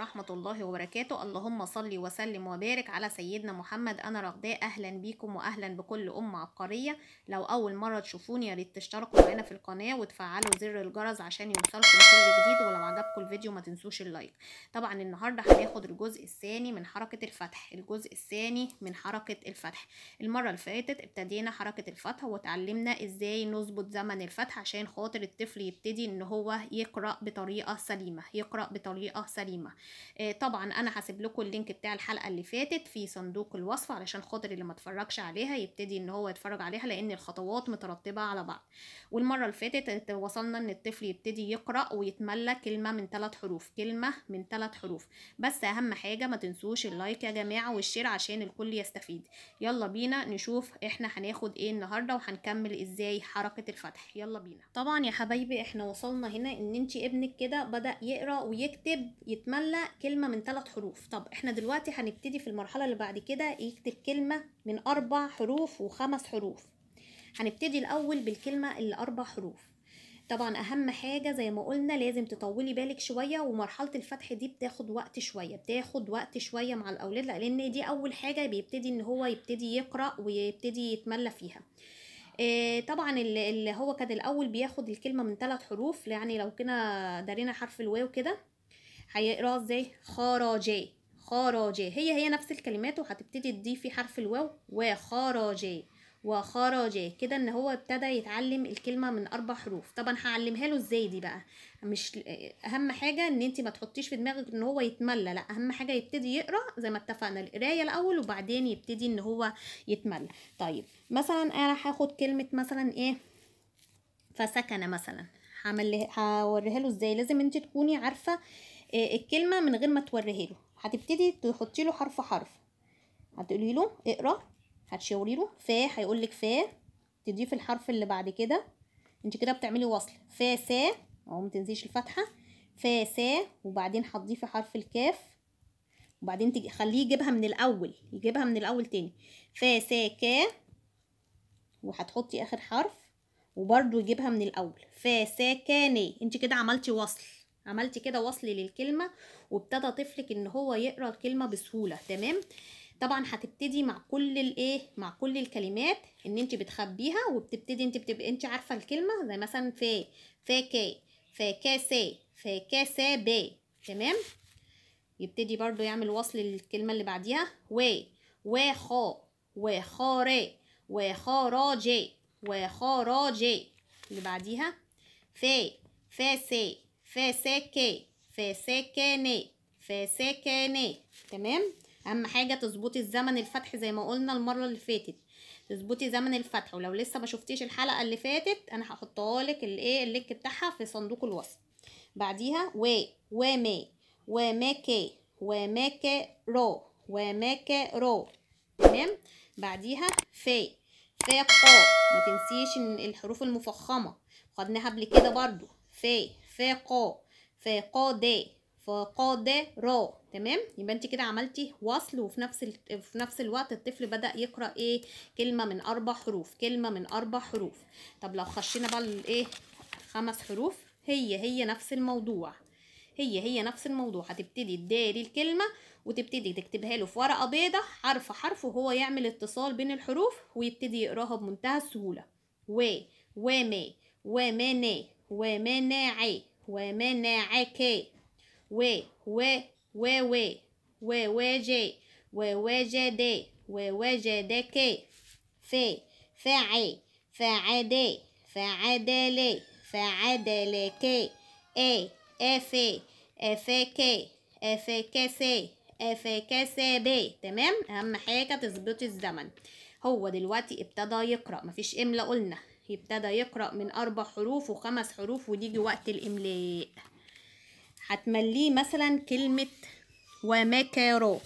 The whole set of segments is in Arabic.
ورحمة الله وبركاته اللهم صل وسلم وبارك على سيدنا محمد أنا رغداء أهلا بيكم وأهلا بكل أم عبقرية لو أول مرة تشوفوني يا ريت تشتركوا معانا في القناة وتفعلوا زر الجرس عشان يوصلكم كل جديد ولو عجبكم الفيديو ما تنسوش اللايك طبعا النهاردة هناخد الجزء الثاني من حركة الفتح الجزء الثاني من حركة الفتح المرة اللي فاتت ابتدينا حركة الفتح وتعلمنا ازاي نظبط زمن الفتح عشان خاطر الطفل يبتدي ان هو يقرأ بطريقة سليمة يقرأ بطريقة سليمة آه، طبعا انا هسيب لكم اللينك بتاع الحلقه اللي فاتت في صندوق الوصف علشان خاطر اللي ما اتفرجش عليها يبتدي ان هو يتفرج عليها لان الخطوات مترتبه على بعض والمره اللي فاتت وصلنا ان الطفل يبتدي يقرا ويتملى كلمه من ثلاث حروف كلمه من ثلاث حروف بس اهم حاجه ما تنسوش اللايك يا جماعه والشير عشان الكل يستفيد يلا بينا نشوف احنا هناخد ايه النهارده وهنكمل ازاي حركه الفتح يلا بينا طبعا يا حبايبي احنا وصلنا هنا ان انت ابنك كده بدا يقرا ويكتب يتملى ولا كلمة من ثلاث حروف طب احنا دلوقتي هنبتدي في المرحلة اللي بعد كده يكتب كلمة من أربع حروف وخمس حروف هنبتدي الأول بالكلمة اللي أربع حروف طبعا أهم حاجة زي ما قلنا لازم تطولي بالك شوية ومرحلة الفتح دي بتاخد وقت شوية بتاخد وقت شوية مع الأولاد لأن دي أول حاجة بيبتدي إن هو يبتدي يقرأ ويبتدي يتملى فيها آه، طبعا اللي هو كان الاول بياخد الكلمه من ثلاث حروف يعني لو كنا دارينا حرف الواو كده هيقراها ازاي خراجة خراجة هي هي نفس الكلمات وهتبتدي تضيفي حرف الواو وخراجة وخراجي كده ان هو ابتدى يتعلم الكلمه من اربع حروف طبعا هعلمها له ازاي دي بقى مش اهم حاجه ان انت ما تحطيش في دماغك ان هو يتملى لا اهم حاجه يبتدي يقرا زي ما اتفقنا القرايه الاول وبعدين يبتدي ان هو يتملى طيب مثلا انا هاخد كلمه مثلا ايه فسكنه مثلا هعمل هوريها له ازاي لازم انت تكوني عارفه آه، الكلمه من غير ما توريه له هتبتدي تحطي له حرف حرف هتقولي له اقرا هتشاوري له فا هيقول لك فا تضيف الحرف اللي بعد كده انت كده بتعملي وصل فا سا اهو ما تنسيش الفتحه فا سا وبعدين هتضيفي حرف الكاف وبعدين تخليه يجيبها من الاول يجيبها من الاول تاني فا سا كا وهتحطي اخر حرف وبرده يجيبها من الاول فا سا كاني انت كده عملتي وصل عملت كده وصل للكلمه وابتدى طفلك ان هو يقرا الكلمه بسهوله تمام طبعا هتبتدي مع كل الايه مع كل الكلمات ان انت بتخبيها وبتبتدي انت بتبقى انت عارفه الكلمه زي مثلا في فاكي فاكاسي فاكاسابي تمام يبتدي برضو يعمل وصل للكلمه اللي بعديها و وخا وخاري وخراجي وخراجي اللي بعديها في فاسي في سكة في تمام اهم حاجه تظبطي الزمن الفتح زي ما قلنا المره اللي فاتت تظبطي زمن الفتح ولو لسه ما شفتيش الحلقه اللي فاتت انا هحطها لك الايه اللينك بتاعها في صندوق الوصف بعديها و ك وماكي و رو ك ر تمام بعديها في ف ق ما تنسيش الحروف المفخمه خدناها قبل كده برضو ف فاقو فاقد فقدروا تمام يبقى انت كده عملتي وصل وفي نفس ال... في نفس الوقت الطفل بدا يقرا ايه كلمه من اربع حروف كلمه من اربع حروف طب لو خشينا بقى الايه خمس حروف هي هي نفس الموضوع هي هي نفس الموضوع هتبتدي تداري الكلمه وتبتدي تكتبها له في ورقه بيضه حرف حرف وهو يعمل اتصال بين الحروف ويبتدي يقراها بمنتهى السهوله و وما ومني ومناعي ومناعك و و و و ووجي ووجدي ووجدك في فعي فعدي فعدلي فعدلك اي افي افك افكسي بي تمام اهم حاجه تظبطي الزمن هو دلوقتي ابتدى يقرا مفيش املا قلنا يبتدى يقرأ من أربع حروف وخمس حروف ويجي وقت الإملاء هتمليه مثلا كلمة وماكارو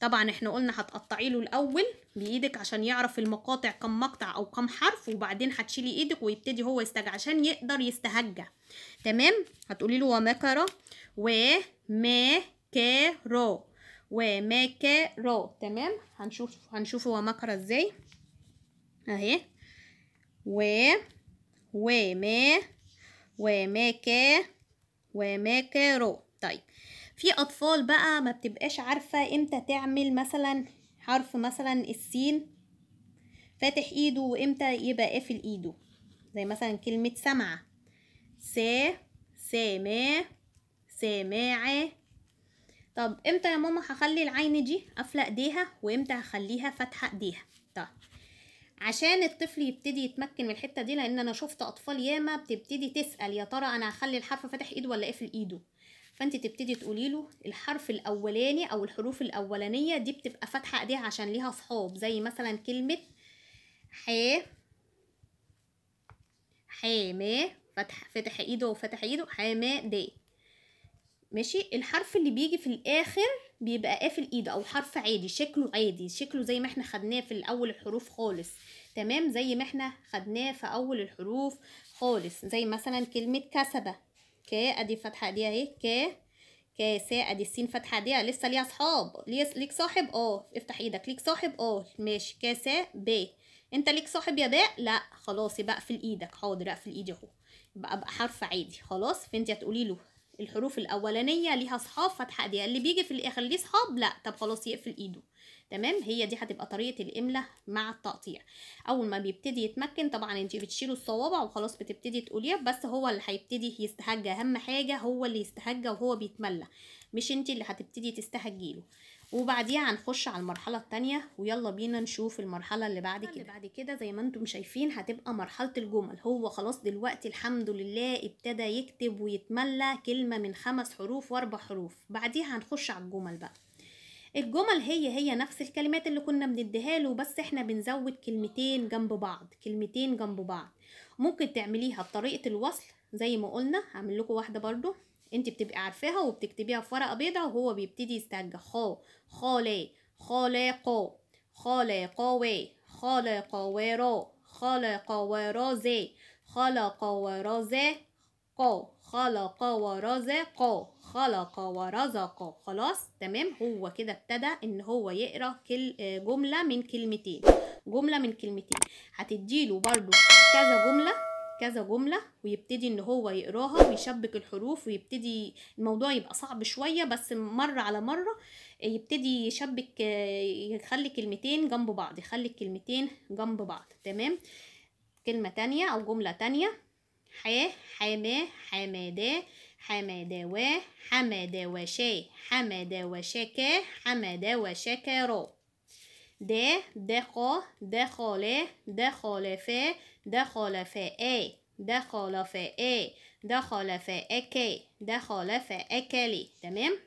طبعا احنا قلنا هتقطعي له الأول بإيدك عشان يعرف المقاطع كم مقطع أو كم حرف وبعدين هتشيلي إيدك ويبتدي هو يستجع عشان يقدر يستهجع تمام هتقولي له ومكروا ومكروا ومكروا تمام هنشوف هنشوف هو مكر ازاي اهي و وما وماك وماكرو طيب في أطفال بقى ما بتبقاش عارفة إمتى تعمل مثلا حرف مثلا السين فاتح إيده وإمتى يبقى قافل إيه إيده زي مثلا كلمة سمعة سا سامع سامع طب إمتى يا ماما هخلي العين دي قافلة إيديها وإمتى هخليها فاتحة إيديها طيب عشان الطفل يبتدي يتمكن من الحته دي لان انا شفت اطفال ياما بتبتدي تسال يا ترى انا هخلي الحرف فاتح ايده ولا قافل إيه ايده فانت تبتدي تقولي له الحرف الاولاني او الحروف الاولانيه دي بتبقى فاتحه ايديها عشان ليها صحاب زي مثلا كلمه ح حما فتح فتح ايده وفتح ايده حما د ماشي الحرف اللي بيجي في الاخر بيبقى قافل ايده او حرف عادي شكله عادي شكله زي ما احنا خدناه في اول الحروف خالص تمام زي ما احنا خدناه في اول الحروف خالص زي مثلا كلمه كسبه ك ادي فتحه دي اهي ك كاساء ادي السين فتحه دي لسه ليها صحاب ليك صاحب اه افتح ايدك ليك صاحب اه ماشي كاساء ب انت ليك صاحب يا باء لا خلاص يبقى اقفل ايدك حاضر اقفل ايدي اهو يبقى بقى حرف عادي خلاص فانت هتقولي له الحروف الاولانيه ليها اصحاب فتح ايديها اللي بيجي في الاخر ليه اصحاب لا طب خلاص يقفل ايده تمام هي دي هتبقى طريقه الاملاء مع التقطيع اول ما بيبتدي يتمكن طبعا انت بتشيلوا الصوابع وخلاص بتبتدي تقوليه بس هو اللي هيبتدي يستهجى اهم حاجه هو اللي يستهجى وهو بيتملى مش انت اللي هتبتدي تستهجيله وبعديها هنخش على المرحله الثانيه ويلا بينا نشوف المرحله اللي بعد كده اللي بعد كده زي ما انتم شايفين هتبقى مرحله الجمل هو خلاص دلوقتي الحمد لله ابتدى يكتب ويتملى كلمه من خمس حروف واربع حروف بعديها هنخش على الجمل بقى الجمل هي هي نفس الكلمات اللي كنا بنديها له بس احنا بنزود كلمتين جنب بعض كلمتين جنب بعض ممكن تعمليها بطريقه الوصل زي ما قلنا هعمل لكم واحده برده انت بتبقي عارفاها وبتكتبيها في ورقه بيضاء وهو بيبتدي يستنجد خو خالي خالقو خالقوي خالقويرو خالقويروزي خالقويروزي قو خلق ورزق خلق ورزق خلاص تمام هو كده ابتدى ان هو يقرا كل جمله من كلمتين جمله من كلمتين هتديله برده كذا جمله كذا جمله ويبتدي ان هو يقراها ويشبك الحروف ويبتدي الموضوع يبقى صعب شويه بس مره على مره يبتدي يشبك يخلي كلمتين جنب بعض يخلي الكلمتين جنب بعض تمام كلمه تانية او جمله تانية ح حماه حماداه حماداواه حماداواشاه حماداواشاكاه حماداواشاكارا ده دخا دخاله فا دخل إيه دخل إيه دخل فاءك دخل أكلي تمام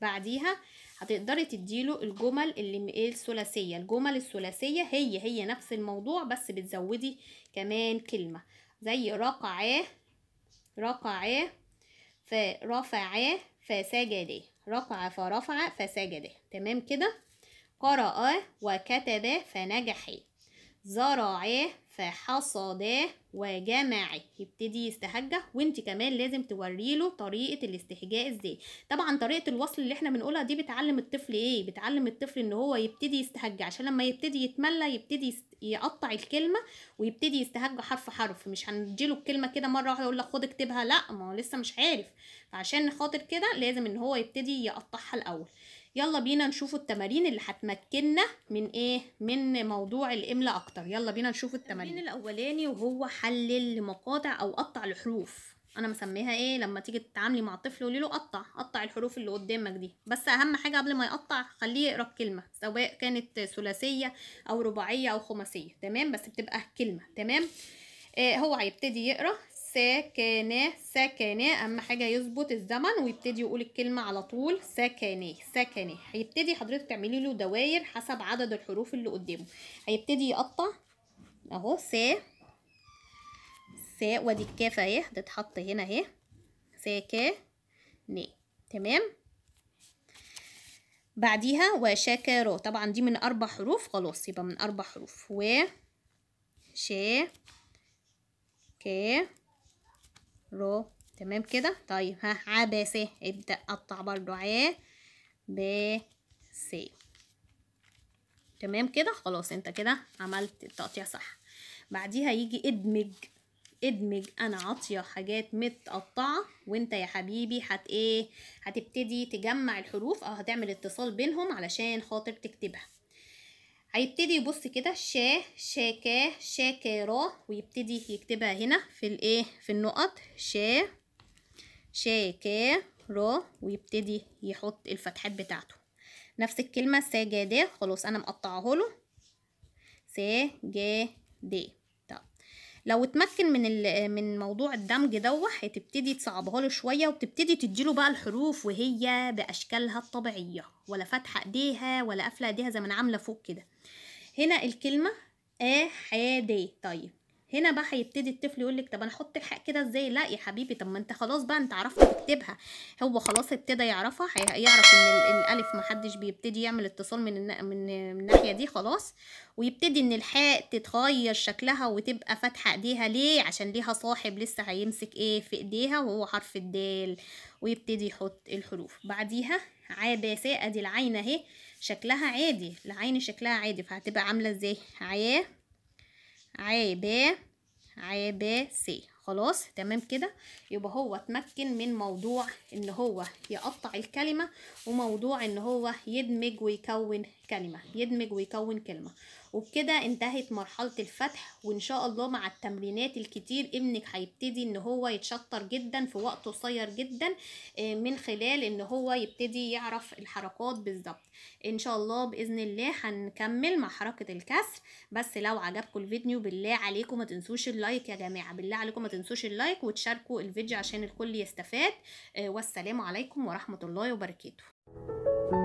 بعديها هتقدري تديله الجمل اللي الثلاثيه الجمل الثلاثيه هي هي نفس الموضوع بس بتزودي كمان كلمه زي رقع رقع فرفع فسجد رقع فرفع فسجد تمام كده قرأ وكتب فنجحي زرع فحصده وجمعه يبتدي يستهجه وانت كمان لازم توريله طريقه الاستهجاء ازاي طبعا طريقه الوصل اللي احنا بنقولها دي بتعلم الطفل ايه بتعلم الطفل ان هو يبتدي يستهجى عشان لما يبتدي يتملى يبتدي يقطع الكلمه ويبتدي يستهجى حرف حرف مش هنديله الكلمه كده مره واحده يقول لك خد اكتبها لا ما هو لسه مش عارف فعشان خاطر كده لازم ان هو يبتدي يقطعها الاول يلا بينا نشوف التمارين اللي هتمكننا من ايه من موضوع الاملاء اكتر يلا بينا نشوف التمارين الاولاني وهو حلل مقاطع او قطع الحروف انا مسميها ايه لما تيجي تتعاملي مع الطفل قولي له قطع قطع الحروف اللي قدامك دي بس اهم حاجه قبل ما يقطع خليه يقرا الكلمه سواء كانت ثلاثيه او رباعيه او خماسيه تمام بس بتبقى كلمه تمام آه هو هيبتدي يقرا ساكنة ساكنة اهم حاجه يظبط الزمن ويبتدي يقول الكلمه على طول ساكنة ساكنة هيبتدي حضرتك تعملي له دواير حسب عدد الحروف اللي قدامه هيبتدي يقطع اهو سا سا ودي الكافة اهي تتحط هنا اهي سكناه تمام بعديها وشكرا طبعا دي من اربع حروف خلاص يبقى من اربع حروف و ش ك رو تمام كده طيب ها ع ب س ابدأ قطع برضو ع ب س تمام كده خلاص انت كده عملت التقطيع صح بعديها يجي ادمج ادمج انا عاطيه حاجات متقطعه وانت يا حبيبي هت ايه هتبتدي تجمع الحروف او هتعمل اتصال بينهم علشان خاطر تكتبها هيبتدي يبص كده شا شاكا شاكارا ويبتدي يكتبها هنا في الايه في النقط شا شاكاه را ويبتدي يحط الفتحات بتاعته نفس الكلمة دي خلاص أنا مقطعه له دي لو اتمثل من من موضوع الدمج دوت هتبتدي تصعبها له شويه وبتبتدي تديله بقى الحروف وهي باشكالها الطبيعيه ولا فاتحه ايديها ولا قافله ايديها زي ما انا عامله فوق كده هنا الكلمه ا ح د طيب هنا بقى هيبتدي الطفل يقول لك طب انا احط الحق كده ازاي لا يا حبيبي طب ما انت خلاص بقى انت عرفت تكتبها هو خلاص ابتدى يعرفها هيعرف ان الالف محدش بيبتدي يعمل اتصال من النا... من الناحيه دي خلاص ويبتدي ان الحاء تتغير شكلها وتبقى فاتحه ايديها ليه عشان ليها صاحب لسه هيمسك ايه في ايديها وهو حرف الدال ويبتدي يحط الحروف بعديها عباساء دي العين اهي شكلها عادي العين شكلها عادي فهتبقى عامله ازاي عيا عابا ب سي ب خلاص تمام كده يبقى هو اتمكن من موضوع ان هو يقطع الكلمه وموضوع ان هو يدمج ويكون كلمه يدمج ويكون كلمه وبكده انتهت مرحلة الفتح وان شاء الله مع التمرينات الكتير ابنك هيبتدي ان هو يتشطر جدا في وقت قصير جدا آه، من خلال ان هو يبتدي يعرف الحركات بالظبط ان شاء الله باذن الله هنكمل مع حركة الكسر بس لو عجبكم الفيديو بالله عليكم ما تنسوش اللايك يا جماعة بالله عليكم ما تنسوش اللايك وتشاركوا الفيديو عشان الكل يستفاد آه، والسلام عليكم ورحمة الله وبركاته